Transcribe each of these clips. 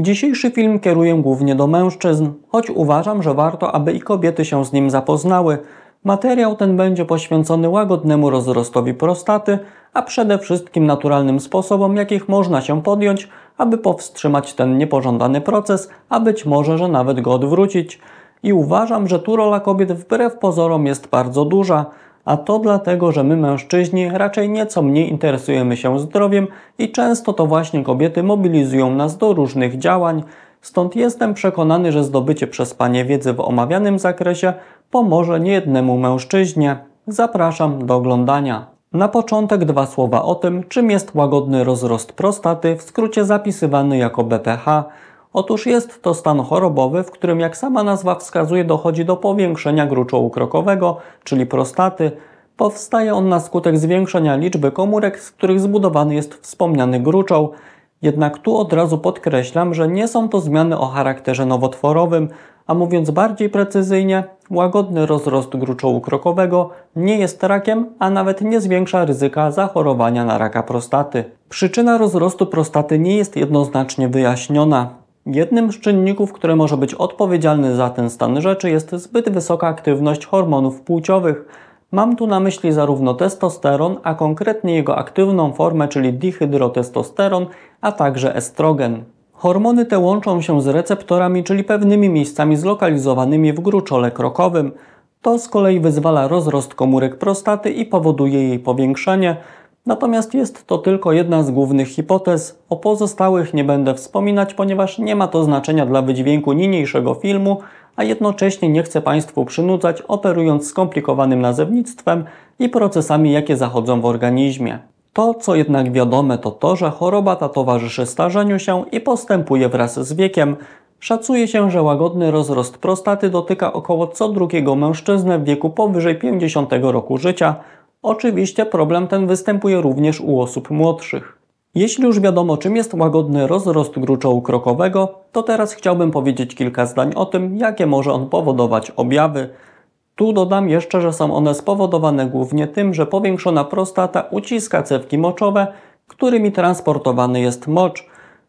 Dzisiejszy film kieruję głównie do mężczyzn, choć uważam, że warto, aby i kobiety się z nim zapoznały. Materiał ten będzie poświęcony łagodnemu rozrostowi prostaty, a przede wszystkim naturalnym sposobom, jakich można się podjąć, aby powstrzymać ten niepożądany proces, a być może, że nawet go odwrócić. I uważam, że tu rola kobiet wbrew pozorom jest bardzo duża – a to dlatego, że my mężczyźni raczej nieco mniej interesujemy się zdrowiem i często to właśnie kobiety mobilizują nas do różnych działań, stąd jestem przekonany, że zdobycie przez Panie wiedzy w omawianym zakresie pomoże niejednemu mężczyźnie. Zapraszam do oglądania. Na początek dwa słowa o tym, czym jest łagodny rozrost prostaty, w skrócie zapisywany jako BPH. Otóż jest to stan chorobowy, w którym, jak sama nazwa wskazuje, dochodzi do powiększenia gruczołu krokowego, czyli prostaty. Powstaje on na skutek zwiększenia liczby komórek, z których zbudowany jest wspomniany gruczoł. Jednak tu od razu podkreślam, że nie są to zmiany o charakterze nowotworowym, a mówiąc bardziej precyzyjnie, łagodny rozrost gruczołu krokowego nie jest rakiem, a nawet nie zwiększa ryzyka zachorowania na raka prostaty. Przyczyna rozrostu prostaty nie jest jednoznacznie wyjaśniona. Jednym z czynników, który może być odpowiedzialny za ten stan rzeczy jest zbyt wysoka aktywność hormonów płciowych. Mam tu na myśli zarówno testosteron, a konkretnie jego aktywną formę, czyli dihydrotestosteron, a także estrogen. Hormony te łączą się z receptorami, czyli pewnymi miejscami zlokalizowanymi w gruczole krokowym. To z kolei wyzwala rozrost komórek prostaty i powoduje jej powiększenie – Natomiast jest to tylko jedna z głównych hipotez, o pozostałych nie będę wspominać, ponieważ nie ma to znaczenia dla wydźwięku niniejszego filmu, a jednocześnie nie chcę Państwu przynudzać, operując skomplikowanym nazewnictwem i procesami, jakie zachodzą w organizmie. To, co jednak wiadome, to to, że choroba ta towarzyszy starzeniu się i postępuje wraz z wiekiem. Szacuje się, że łagodny rozrost prostaty dotyka około co drugiego mężczyznę w wieku powyżej 50 roku życia, Oczywiście problem ten występuje również u osób młodszych. Jeśli już wiadomo, czym jest łagodny rozrost gruczołu krokowego, to teraz chciałbym powiedzieć kilka zdań o tym, jakie może on powodować objawy. Tu dodam jeszcze, że są one spowodowane głównie tym, że powiększona prostata uciska cewki moczowe, którymi transportowany jest mocz,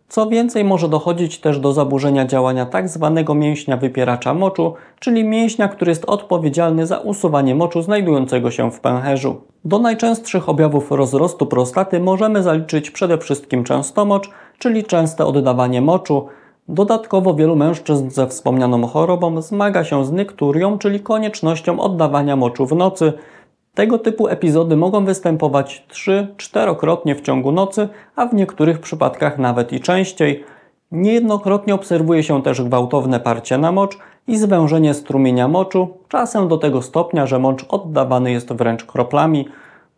co więcej, może dochodzić też do zaburzenia działania tzw. Tak mięśnia wypieracza moczu, czyli mięśnia, który jest odpowiedzialny za usuwanie moczu znajdującego się w pęcherzu. Do najczęstszych objawów rozrostu prostaty możemy zaliczyć przede wszystkim częstomocz, czyli częste oddawanie moczu. Dodatkowo wielu mężczyzn ze wspomnianą chorobą zmaga się z nykturią, czyli koniecznością oddawania moczu w nocy – tego typu epizody mogą występować 3-4krotnie w ciągu nocy, a w niektórych przypadkach nawet i częściej. Niejednokrotnie obserwuje się też gwałtowne parcie na mocz i zwężenie strumienia moczu, czasem do tego stopnia, że mocz oddawany jest wręcz kroplami.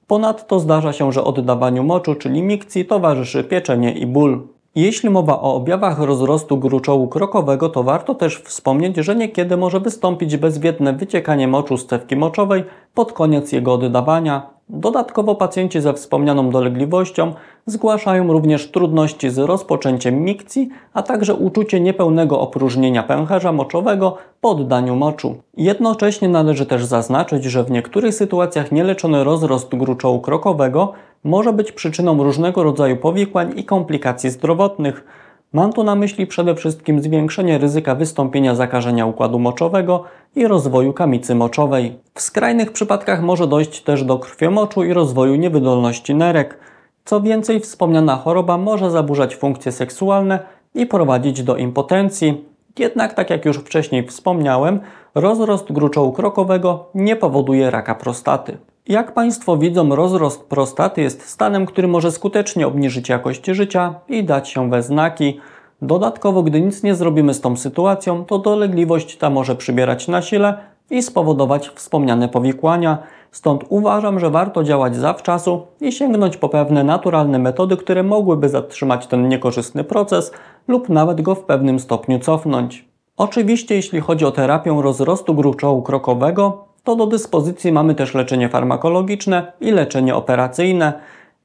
Ponadto zdarza się, że oddawaniu moczu, czyli mikcji, towarzyszy pieczenie i ból. Jeśli mowa o objawach rozrostu gruczołu krokowego, to warto też wspomnieć, że niekiedy może wystąpić bezwiedne wyciekanie moczu z cewki moczowej pod koniec jego oddawania, Dodatkowo pacjenci ze wspomnianą dolegliwością zgłaszają również trudności z rozpoczęciem mikcji, a także uczucie niepełnego opróżnienia pęcherza moczowego po oddaniu moczu. Jednocześnie należy też zaznaczyć, że w niektórych sytuacjach nieleczony rozrost gruczołu krokowego może być przyczyną różnego rodzaju powikłań i komplikacji zdrowotnych, Mam tu na myśli przede wszystkim zwiększenie ryzyka wystąpienia zakażenia układu moczowego i rozwoju kamicy moczowej. W skrajnych przypadkach może dojść też do krwiomoczu i rozwoju niewydolności nerek. Co więcej, wspomniana choroba może zaburzać funkcje seksualne i prowadzić do impotencji, jednak, tak jak już wcześniej wspomniałem, rozrost gruczołu krokowego nie powoduje raka prostaty. Jak Państwo widzą, rozrost prostaty jest stanem, który może skutecznie obniżyć jakość życia i dać się we znaki. Dodatkowo, gdy nic nie zrobimy z tą sytuacją, to dolegliwość ta może przybierać na sile i spowodować wspomniane powikłania – Stąd uważam, że warto działać zawczasu i sięgnąć po pewne naturalne metody, które mogłyby zatrzymać ten niekorzystny proces lub nawet go w pewnym stopniu cofnąć. Oczywiście jeśli chodzi o terapię rozrostu gruczołu krokowego, to do dyspozycji mamy też leczenie farmakologiczne i leczenie operacyjne.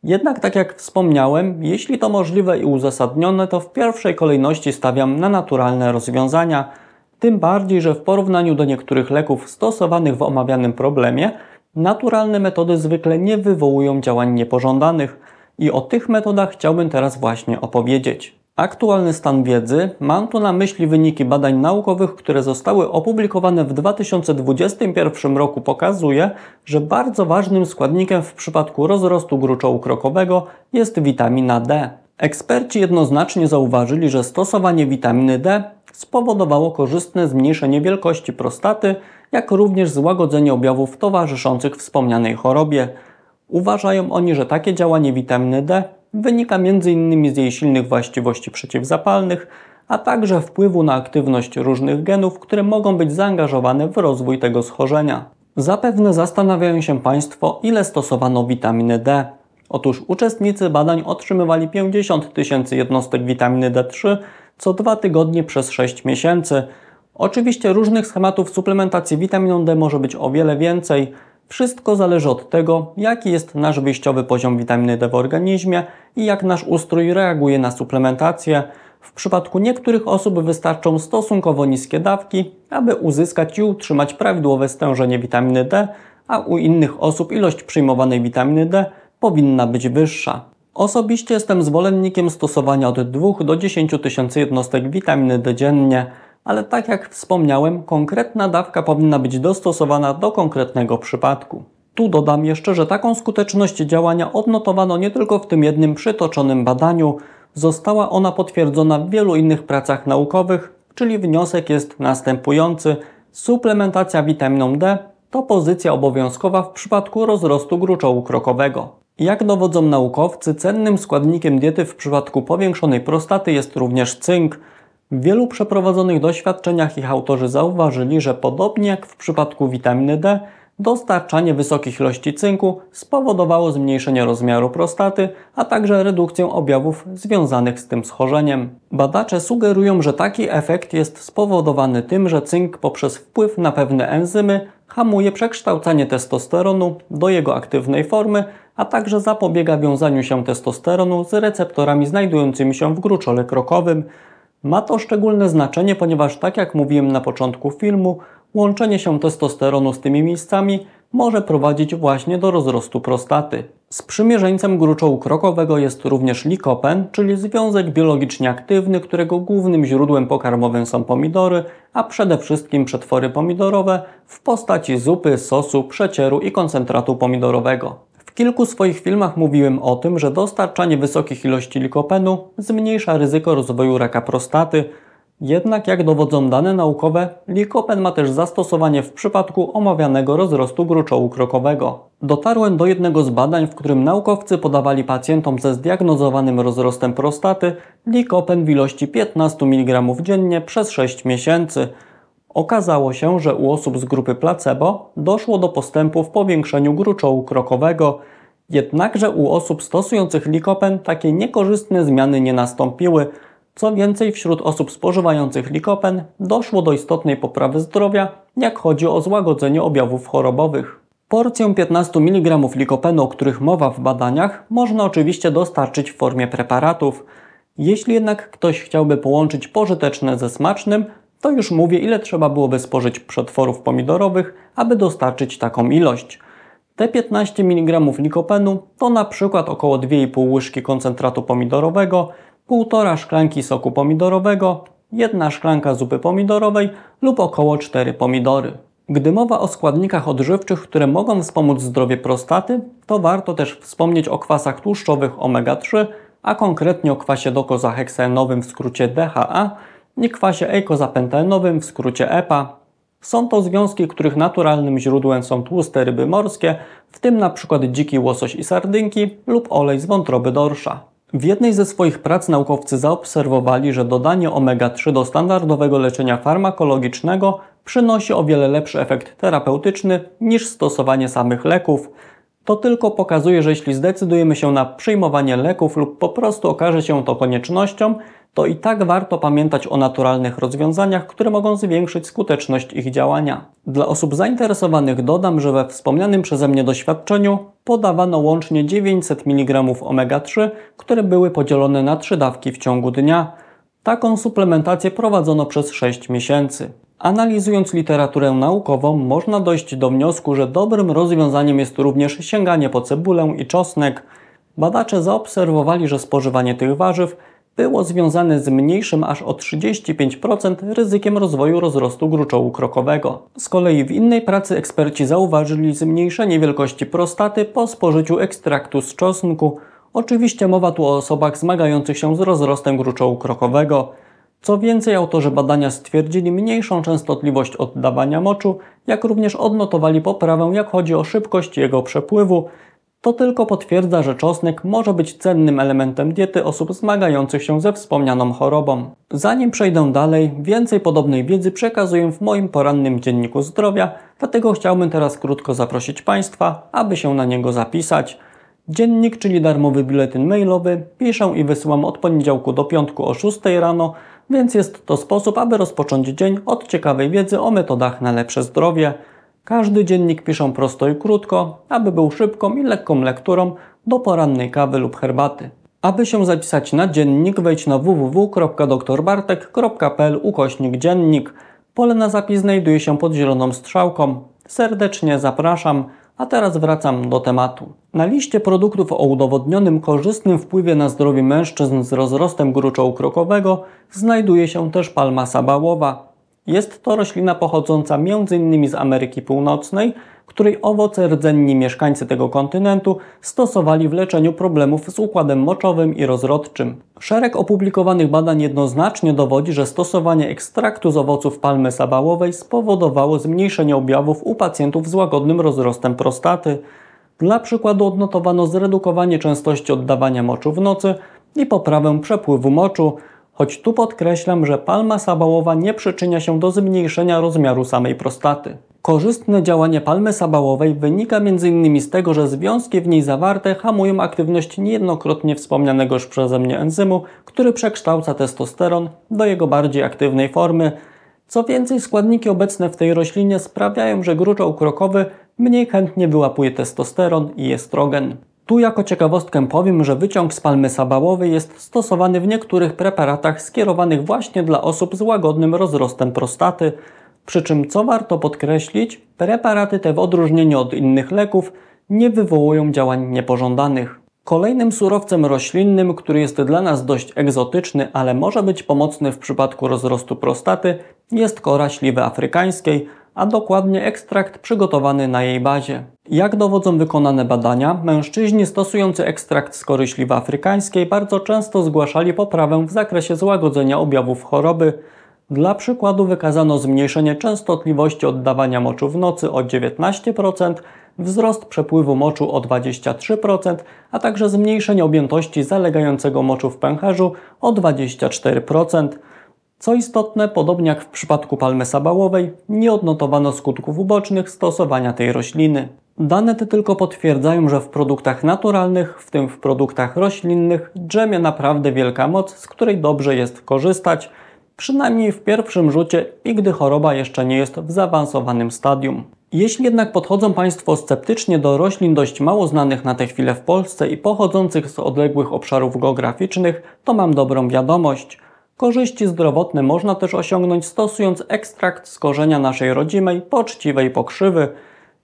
Jednak tak jak wspomniałem, jeśli to możliwe i uzasadnione, to w pierwszej kolejności stawiam na naturalne rozwiązania. Tym bardziej, że w porównaniu do niektórych leków stosowanych w omawianym problemie, naturalne metody zwykle nie wywołują działań niepożądanych i o tych metodach chciałbym teraz właśnie opowiedzieć. Aktualny stan wiedzy, mam tu na myśli wyniki badań naukowych, które zostały opublikowane w 2021 roku, pokazuje, że bardzo ważnym składnikiem w przypadku rozrostu gruczołu krokowego jest witamina D. Eksperci jednoznacznie zauważyli, że stosowanie witaminy D spowodowało korzystne zmniejszenie wielkości prostaty, jak również złagodzenie objawów towarzyszących wspomnianej chorobie. Uważają oni, że takie działanie witaminy D wynika m.in. z jej silnych właściwości przeciwzapalnych, a także wpływu na aktywność różnych genów, które mogą być zaangażowane w rozwój tego schorzenia. Zapewne zastanawiają się Państwo, ile stosowano witaminy D. Otóż uczestnicy badań otrzymywali 50 tysięcy jednostek witaminy D3 co dwa tygodnie przez 6 miesięcy. Oczywiście różnych schematów suplementacji witaminą D może być o wiele więcej. Wszystko zależy od tego, jaki jest nasz wyjściowy poziom witaminy D w organizmie i jak nasz ustrój reaguje na suplementację. W przypadku niektórych osób wystarczą stosunkowo niskie dawki, aby uzyskać i utrzymać prawidłowe stężenie witaminy D, a u innych osób ilość przyjmowanej witaminy D powinna być wyższa. Osobiście jestem zwolennikiem stosowania od 2 do 10 tysięcy jednostek witaminy D dziennie, ale tak jak wspomniałem, konkretna dawka powinna być dostosowana do konkretnego przypadku. Tu dodam jeszcze, że taką skuteczność działania odnotowano nie tylko w tym jednym przytoczonym badaniu, została ona potwierdzona w wielu innych pracach naukowych, czyli wniosek jest następujący. Suplementacja witaminą D to pozycja obowiązkowa w przypadku rozrostu gruczołu krokowego. Jak dowodzą naukowcy, cennym składnikiem diety w przypadku powiększonej prostaty jest również cynk. W wielu przeprowadzonych doświadczeniach ich autorzy zauważyli, że podobnie jak w przypadku witaminy D, dostarczanie wysokich ilości cynku spowodowało zmniejszenie rozmiaru prostaty, a także redukcję objawów związanych z tym schorzeniem. Badacze sugerują, że taki efekt jest spowodowany tym, że cynk poprzez wpływ na pewne enzymy hamuje przekształcanie testosteronu do jego aktywnej formy, a także zapobiega wiązaniu się testosteronu z receptorami znajdującymi się w gruczole krokowym. Ma to szczególne znaczenie, ponieważ tak jak mówiłem na początku filmu, łączenie się testosteronu z tymi miejscami może prowadzić właśnie do rozrostu prostaty. Sprzymierzeńcem gruczołu krokowego jest również likopen, czyli związek biologicznie aktywny, którego głównym źródłem pokarmowym są pomidory, a przede wszystkim przetwory pomidorowe w postaci zupy, sosu, przecieru i koncentratu pomidorowego kilku swoich filmach mówiłem o tym, że dostarczanie wysokich ilości likopenu zmniejsza ryzyko rozwoju raka prostaty, jednak jak dowodzą dane naukowe, likopen ma też zastosowanie w przypadku omawianego rozrostu gruczołu krokowego. Dotarłem do jednego z badań, w którym naukowcy podawali pacjentom ze zdiagnozowanym rozrostem prostaty likopen w ilości 15 mg dziennie przez 6 miesięcy – Okazało się, że u osób z grupy placebo doszło do postępu w powiększeniu gruczołu krokowego, jednakże u osób stosujących likopen takie niekorzystne zmiany nie nastąpiły. Co więcej, wśród osób spożywających likopen doszło do istotnej poprawy zdrowia, jak chodzi o złagodzenie objawów chorobowych. Porcję 15 mg likopenu, o których mowa w badaniach, można oczywiście dostarczyć w formie preparatów. Jeśli jednak ktoś chciałby połączyć pożyteczne ze smacznym, to już mówię, ile trzeba byłoby spożyć przetworów pomidorowych, aby dostarczyć taką ilość. Te 15 mg likopenu to na przykład około 2,5 łyżki koncentratu pomidorowego, 1,5 szklanki soku pomidorowego, 1 szklanka zupy pomidorowej lub około 4 pomidory. Gdy mowa o składnikach odżywczych, które mogą wspomóc zdrowie prostaty, to warto też wspomnieć o kwasach tłuszczowych omega-3, a konkretnie o kwasie dokozaheksenowym w skrócie DHA, i kwasie eikozapentalenowym, w skrócie EPA. Są to związki, których naturalnym źródłem są tłuste ryby morskie, w tym np. dziki łosoś i sardynki lub olej z wątroby dorsza. W jednej ze swoich prac naukowcy zaobserwowali, że dodanie omega-3 do standardowego leczenia farmakologicznego przynosi o wiele lepszy efekt terapeutyczny niż stosowanie samych leków. To tylko pokazuje, że jeśli zdecydujemy się na przyjmowanie leków lub po prostu okaże się to koniecznością, to i tak warto pamiętać o naturalnych rozwiązaniach, które mogą zwiększyć skuteczność ich działania. Dla osób zainteresowanych dodam, że we wspomnianym przeze mnie doświadczeniu podawano łącznie 900 mg omega-3, które były podzielone na trzy dawki w ciągu dnia. Taką suplementację prowadzono przez 6 miesięcy. Analizując literaturę naukową, można dojść do wniosku, że dobrym rozwiązaniem jest również sięganie po cebulę i czosnek. Badacze zaobserwowali, że spożywanie tych warzyw było związane z mniejszym aż o 35% ryzykiem rozwoju rozrostu gruczołu krokowego. Z kolei w innej pracy eksperci zauważyli zmniejszenie wielkości prostaty po spożyciu ekstraktu z czosnku. Oczywiście mowa tu o osobach zmagających się z rozrostem gruczołu krokowego. Co więcej, autorzy badania stwierdzili mniejszą częstotliwość oddawania moczu, jak również odnotowali poprawę, jak chodzi o szybkość jego przepływu, to tylko potwierdza, że czosnek może być cennym elementem diety osób zmagających się ze wspomnianą chorobą. Zanim przejdę dalej, więcej podobnej wiedzy przekazuję w moim porannym dzienniku zdrowia, dlatego chciałbym teraz krótko zaprosić Państwa, aby się na niego zapisać. Dziennik, czyli darmowy biletyn mailowy, piszę i wysyłam od poniedziałku do piątku o 6 rano, więc jest to sposób, aby rozpocząć dzień od ciekawej wiedzy o metodach na lepsze zdrowie. Każdy dziennik piszą prosto i krótko, aby był szybką i lekką lekturą do porannej kawy lub herbaty. Aby się zapisać na dziennik, wejdź na www.doktorbartek.pl ukośnik dziennik. Pole na zapis znajduje się pod zieloną strzałką. Serdecznie zapraszam, a teraz wracam do tematu. Na liście produktów o udowodnionym korzystnym wpływie na zdrowie mężczyzn z rozrostem gruczołu krokowego znajduje się też palma sabałowa. Jest to roślina pochodząca m.in. z Ameryki Północnej, której owoce rdzenni mieszkańcy tego kontynentu stosowali w leczeniu problemów z układem moczowym i rozrodczym. Szereg opublikowanych badań jednoznacznie dowodzi, że stosowanie ekstraktu z owoców palmy sabałowej spowodowało zmniejszenie objawów u pacjentów z łagodnym rozrostem prostaty. Dla przykładu odnotowano zredukowanie częstości oddawania moczu w nocy i poprawę przepływu moczu, choć tu podkreślam, że palma sabałowa nie przyczynia się do zmniejszenia rozmiaru samej prostaty. Korzystne działanie palmy sabałowej wynika m.in. z tego, że związki w niej zawarte hamują aktywność niejednokrotnie wspomnianego już przeze mnie enzymu, który przekształca testosteron do jego bardziej aktywnej formy. Co więcej, składniki obecne w tej roślinie sprawiają, że gruczoł krokowy mniej chętnie wyłapuje testosteron i estrogen. Tu jako ciekawostkę powiem, że wyciąg z palmy sabałowej jest stosowany w niektórych preparatach skierowanych właśnie dla osób z łagodnym rozrostem prostaty, przy czym co warto podkreślić, preparaty te w odróżnieniu od innych leków nie wywołują działań niepożądanych. Kolejnym surowcem roślinnym, który jest dla nas dość egzotyczny, ale może być pomocny w przypadku rozrostu prostaty, jest kora śliwy afrykańskiej, a dokładnie ekstrakt przygotowany na jej bazie. Jak dowodzą wykonane badania, mężczyźni stosujący ekstrakt z kory śliwy afrykańskiej bardzo często zgłaszali poprawę w zakresie złagodzenia objawów choroby. Dla przykładu wykazano zmniejszenie częstotliwości oddawania moczu w nocy o 19%, wzrost przepływu moczu o 23%, a także zmniejszenie objętości zalegającego moczu w pęcherzu o 24%. Co istotne, podobnie jak w przypadku palmy sabałowej, nie odnotowano skutków ubocznych stosowania tej rośliny. Dane te tylko potwierdzają, że w produktach naturalnych, w tym w produktach roślinnych, drzemie naprawdę wielka moc, z której dobrze jest korzystać, przynajmniej w pierwszym rzucie i gdy choroba jeszcze nie jest w zaawansowanym stadium. Jeśli jednak podchodzą Państwo sceptycznie do roślin dość mało znanych na tę chwilę w Polsce i pochodzących z odległych obszarów geograficznych, to mam dobrą wiadomość – Korzyści zdrowotne można też osiągnąć stosując ekstrakt z korzenia naszej rodzimej, poczciwej pokrzywy.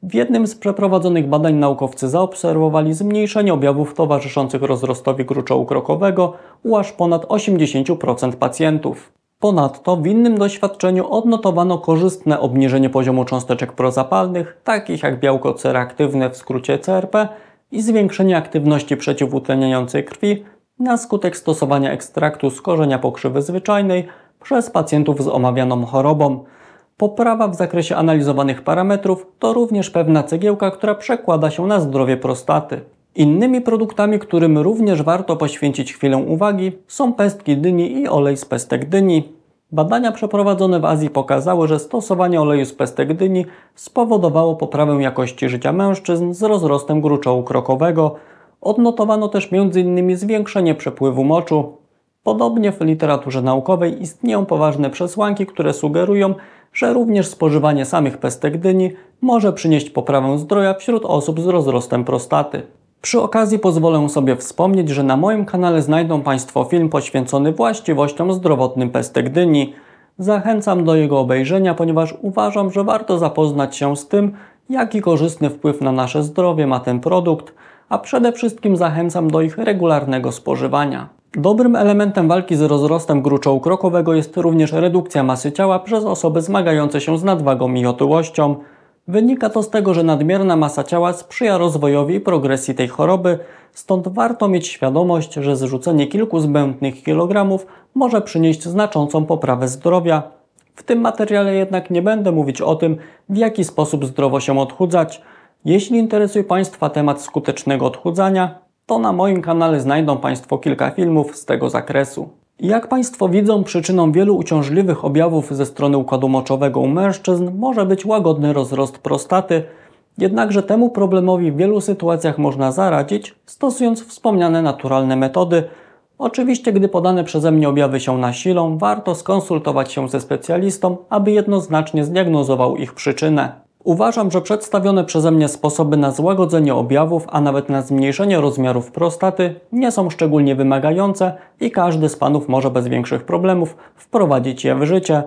W jednym z przeprowadzonych badań naukowcy zaobserwowali zmniejszenie objawów towarzyszących rozrostowi gruczołu krokowego u aż ponad 80% pacjentów. Ponadto w innym doświadczeniu odnotowano korzystne obniżenie poziomu cząsteczek prozapalnych, takich jak białko C reaktywne w skrócie CRP i zwiększenie aktywności przeciwutleniającej krwi, na skutek stosowania ekstraktu z korzenia pokrzywy zwyczajnej przez pacjentów z omawianą chorobą. Poprawa w zakresie analizowanych parametrów to również pewna cegiełka, która przekłada się na zdrowie prostaty. Innymi produktami, którym również warto poświęcić chwilę uwagi, są pestki dyni i olej z pestek dyni. Badania przeprowadzone w Azji pokazały, że stosowanie oleju z pestek dyni spowodowało poprawę jakości życia mężczyzn z rozrostem gruczołu krokowego, Odnotowano też m.in. zwiększenie przepływu moczu. Podobnie w literaturze naukowej istnieją poważne przesłanki, które sugerują, że również spożywanie samych pestek dyni może przynieść poprawę zdrowia wśród osób z rozrostem prostaty. Przy okazji pozwolę sobie wspomnieć, że na moim kanale znajdą Państwo film poświęcony właściwościom zdrowotnym pestek dyni. Zachęcam do jego obejrzenia, ponieważ uważam, że warto zapoznać się z tym, jaki korzystny wpływ na nasze zdrowie ma ten produkt – a przede wszystkim zachęcam do ich regularnego spożywania. Dobrym elementem walki z rozrostem gruczołu krokowego jest również redukcja masy ciała przez osoby zmagające się z nadwagą i otyłością. Wynika to z tego, że nadmierna masa ciała sprzyja rozwojowi i progresji tej choroby, stąd warto mieć świadomość, że zrzucenie kilku zbędnych kilogramów może przynieść znaczącą poprawę zdrowia. W tym materiale jednak nie będę mówić o tym, w jaki sposób zdrowo się odchudzać – jeśli interesuje Państwa temat skutecznego odchudzania, to na moim kanale znajdą Państwo kilka filmów z tego zakresu. Jak Państwo widzą, przyczyną wielu uciążliwych objawów ze strony układu moczowego u mężczyzn może być łagodny rozrost prostaty, jednakże temu problemowi w wielu sytuacjach można zaradzić, stosując wspomniane naturalne metody. Oczywiście, gdy podane przeze mnie objawy się nasilą, warto skonsultować się ze specjalistą, aby jednoznacznie zdiagnozował ich przyczynę. Uważam, że przedstawione przeze mnie sposoby na złagodzenie objawów, a nawet na zmniejszenie rozmiarów prostaty nie są szczególnie wymagające i każdy z panów może bez większych problemów wprowadzić je w życie.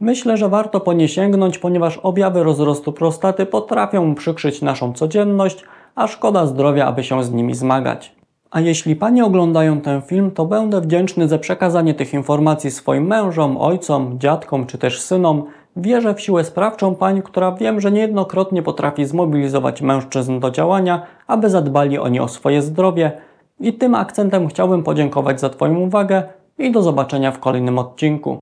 Myślę, że warto po nie sięgnąć, ponieważ objawy rozrostu prostaty potrafią przykrzyć naszą codzienność, a szkoda zdrowia, aby się z nimi zmagać. A jeśli Panie oglądają ten film, to będę wdzięczny za przekazanie tych informacji swoim mężom, ojcom, dziadkom czy też synom, Wierzę w siłę sprawczą pań, która wiem, że niejednokrotnie potrafi zmobilizować mężczyzn do działania, aby zadbali oni o swoje zdrowie. I tym akcentem chciałbym podziękować za Twoją uwagę i do zobaczenia w kolejnym odcinku.